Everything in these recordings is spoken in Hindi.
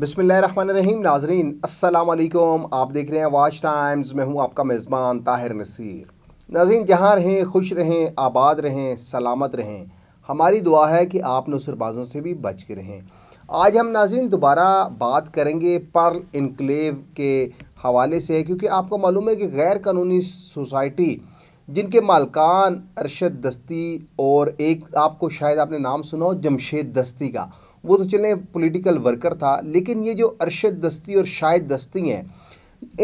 बसमीम नाजरीन असलकुम आप देख रहे हैं वाच टाइम्स मैं हूं आपका मेज़बान ताहिर नसीर नाजीन जहां रहें खुश रहें आबाद रहें सलामत रहें हमारी दुआ है कि आप नसरबाजों से भी बच के रहें आज हम नाजीन दोबारा बात करेंगे पर्ल इनकलेव के हवाले से क्योंकि आपको मालूम है कि गैर कानूनी सोसाइटी जिनके मालकान अरशद दस्ती और एक आपको शायद आपने नाम सुना हो जमशेद दस्ती का वो तो चले पॉलिटिकल वर्कर था लेकिन ये जो अरशद दस्ती और शाहिद दस्ती हैं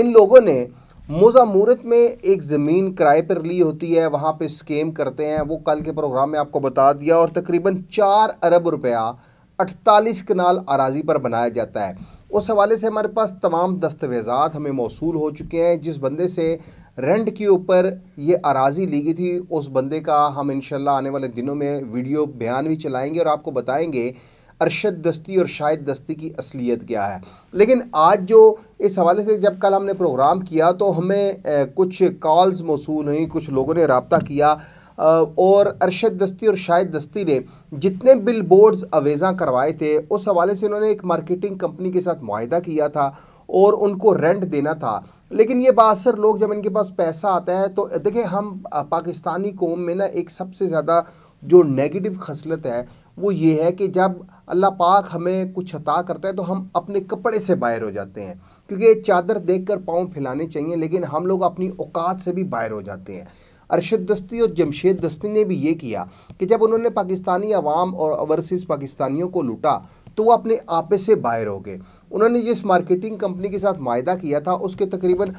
इन लोगों ने मूरत में एक ज़मीन किराए पर ली होती है वहाँ पे स्केम करते हैं वो कल के प्रोग्राम में आपको बता दिया और तकरीबन चार अरब रुपया अठतालीस कनाल अराजी पर बनाया जाता है उस हवाले से हमारे पास तमाम दस्तावेज़ा हमें मौसू हो चुके हैं जिस बंदे से रेंट के ऊपर ये अराजी ली गई थी उस बंदे का हम इन आने वाले दिनों में वीडियो बयान भी चलाएँगे और आपको बताएँगे अरशद दस्ती और शाहिद दस्ती की असलियत क्या है लेकिन आज जो इस हवाले से जब कल हमने प्रोग्राम किया तो हमें कुछ कॉल्स मौसू हुई कुछ लोगों ने रबता किया और अरशद दस्ती और शाहिद दस्ती ने जितने बिल बोर्ड्स अवेज़ा करवाए थे उस हवाले से उन्होंने एक मार्केटिंग कंपनी के साथ माहा किया था और उनको रेंट देना था लेकिन ये बासर लोग जब इनके पास पैसा आता है तो देखिए हम पाकिस्तानी कौम में ना एक सबसे ज़्यादा जो नेगेटिव खसलत है वो ये है कि जब अल्लाह पाक हमें कुछ अता करता है तो हम अपने कपड़े से बाहर हो जाते हैं क्योंकि चादर देख कर पाँव फैलाने चाहिए लेकिन हम लोग अपनी औकात से भी बाहर हो जाते हैं अरशद दस्ती और जमशेद दस्ती ने भी ये किया कि जब उन्होंने पाकिस्तानी अवाम और ओवरसीज़ पाकिस्तानियों को लूटा तो वो अपने आपे से बाहर हो गए उन्होंने जिस मार्केटिंग कंपनी के साथ माहा किया था उसके तकरीबन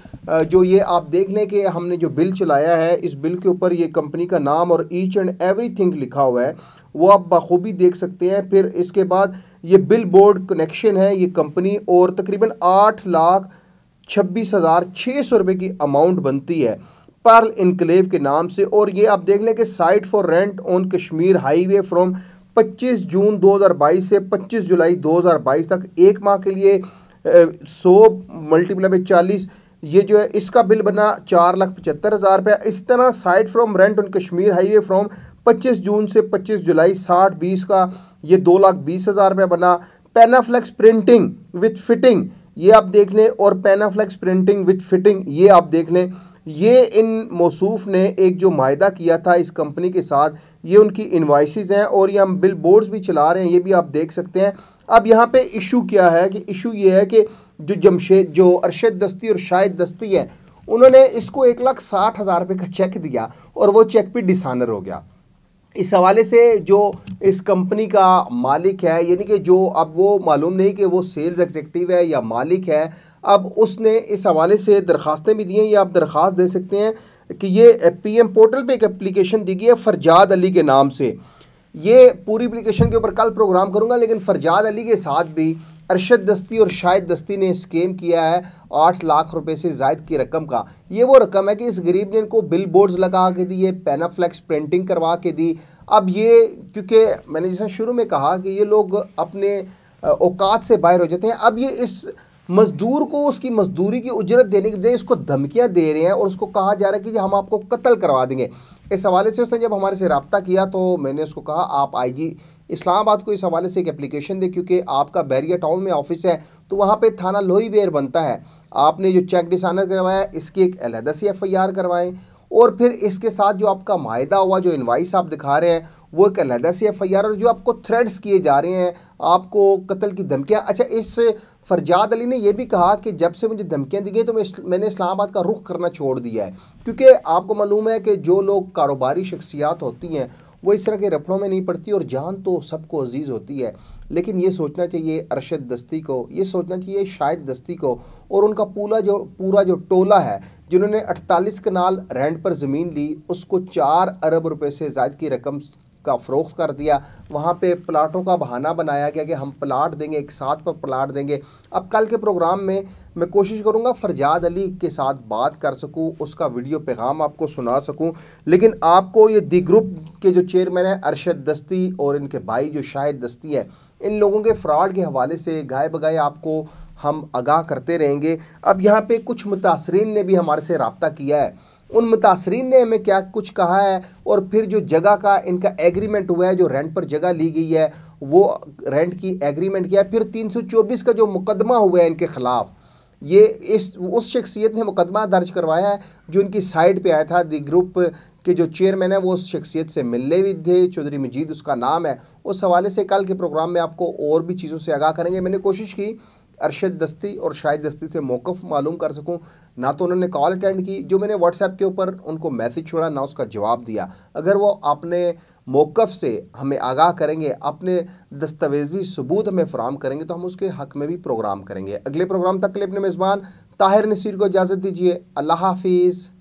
जो ये आप देख लें कि हमने जो बिल चलाया है इस बिल के ऊपर ये कंपनी का नाम और ईच एंड एवरी लिखा हुआ है वो आप बखूबी देख सकते हैं फिर इसके बाद ये बिल बोर्ड कनेक्शन है ये कंपनी और तकरीबन आठ लाख छब्बीस हज़ार छः सौ रुपये की अमाउंट बनती है पर्ल इनक्लेव के नाम से और ये आप देख लें कि site for rent on Kashmir highway from 25 June 2022 से 25 जुलाई 2022 तक एक माह के लिए सौ मल्टीप्लाई बाई चालीस ये जो है इसका बिल बना चार लाख पचहत्तर हज़ार रुपया इस तरह side from rent on Kashmir highway from 25 June से 25 जुलाई साठ बीस का ये दो लाख बीस हज़ार रुपया बना पेनाफ्लैक्स प्रिंटिंग विथ फिटिंग ये आप देख लें और पेनाफ्लैक्स प्रिंटिंग विथ फिटिंग ये आप देख लें ये इन मौसूफ ने एक जो माहा किया था इस कंपनी के साथ ये उनकी इन्वाइसिस हैं और ये हम बिल बोर्ड्स भी चला रहे हैं ये भी आप देख सकते हैं अब यहाँ पे इशू क्या है कि इशू ये है कि जो जमशेद जो अरशद दस्ती और शाहिद दस्ती है उन्होंने इसको एक लाख साठ हज़ार रुपये का चेक दिया और वो चेक भी डिसानर हो गया इस हवाले से जो इस कंपनी का मालिक है यानी कि जो अब वो मालूम नहीं कि वो सेल्स एग्जीक्यूटिव है या मालिक है अब उसने इस हवाले से दरख्वास्तें भी दी हैं या आप दरख्वास्त दे सकते हैं कि ये पी एम पोर्टल पर एक एप्लीकेशन दी गई है फरजाद अली के नाम से ये पूरी एप्लीकेशन के ऊपर कल प्रोग्राम करूँगा लेकिन फरजाद अली के साथ भी अरशद दस्ती और शाहिद दस्ती ने स्कैम किया है आठ लाख रुपए से जायद की रकम का ये वो रकम है कि इस गरीब ने इनको बिल बोर्ड्स लगा के दिए पेनाफ्लैक्स प्रिंटिंग करवा के दी अब ये क्योंकि मैंने जैसा शुरू में कहा कि ये लोग अपने औकात से बाहर हो जाते हैं अब ये इस मज़दूर को उसकी मजदूरी की उजरत देने के बजाय उसको धमकियाँ दे रहे हैं और उसको कहा जा रहा है कि हम आपको कत्ल करवा देंगे इस हवाले से उसने जब हमारे से रबता किया तो मैंने उसको कहा आप आई जी इस्लामाबाद को इस हवाले से एक एप्लीकेशन दे क्योंकि आपका बैरिया टाउन में ऑफिस है तो वहाँ पर थाना लोही बेर बनता है आपने जो चेक डिसानर करवाया इसकी एक अलहदा सी एफ आई आर करवाएँ और फिर इसके साथ जो आपका माहा हुआ जो इन्वाइस आप दिखा रहे हैं वो एक अलहदा सी एफ आई आर और जो आपको थ्रेड्स किए जा रहे हैं आपको कत्ल की धमकियाँ अच्छा इस फरजाद अली ने यह भी कहा कि जब से मुझे धमकियाँ दी गई तो मैं मैंने इस्लामाबाद का रुख करना छोड़ दिया है क्योंकि आपको मालूम है कि जो लोग कारोबारी शख्सियात होती हैं वो इस तरह के रफड़ों में नहीं पड़ती और जान तो सबको अजीज़ होती है लेकिन ये सोचना चाहिए अरशद दस्ती को ये सोचना चाहिए शायद दस्ती को और उनका पूरा जो पूरा जो टोला है जिन्होंने 48 कनाल रेंट पर ज़मीन ली उसको चार अरब रुपए से ज़ायद की रकम का फ़रोख्त कर दिया वहाँ पे प्लाटों का बहाना बनाया गया कि हम प्लाट देंगे एक साथ पर प्लाट देंगे अब कल के प्रोग्राम में मैं कोशिश करूँगा फरजाद अली के साथ बात कर सकूँ उसका वीडियो पैगाम आपको सुना सकूँ लेकिन आपको ये दी ग्रुप के जो चेयरमैन है अरशद दस्ती और इनके भाई जो शाहिद दस्ती है इन लोगों के फ्रॉड के हवाले से गाय बगाए आपको हम आगाह करते रहेंगे अब यहाँ पर कुछ मुतासरीन ने भी हमारे से रबता किया है उन मुतासरीन ने हमें क्या कुछ कहा है और फिर जो जगह का इनका एग्रीमेंट हुआ है जो रेंट पर जगह ली गई है वो रेंट की एग्रीमेंट किया है फिर 324 का जो मुकदमा हुआ है इनके ख़िलाफ़ ये इस उस शख्सियत ने मुकदमा दर्ज करवाया है जो इनकी साइड पे आया था दी ग्रुप के जो चेयरमैन है वो उस शख्सियत से मिलने भी थे चौधरी मजीद उसका नाम है उस हवाले से कल के प्रोग्राम में आपको और भी चीज़ों से आगाह करेंगे मैंने कोशिश की अरशद दस्ती और शाहिद दस्ती से मौक़ मालूम कर सकूँ ना तो उन्होंने कॉल अटेंड की जो मैंने व्हाट्सएप के ऊपर उनको मैसेज छोड़ा ना उसका जवाब दिया अगर वो अपने मौक़ से हमें आगाह करेंगे अपने दस्तावेजी सबूत हमें फ्राहम करेंगे तो हम उसके हक़ में भी प्रोग्राम करेंगे अगले प्रोग्राम तक के लिए अपने मेज़बान ताहिर नसीर को इजाज़त दीजिए अल्लाह हाफिज़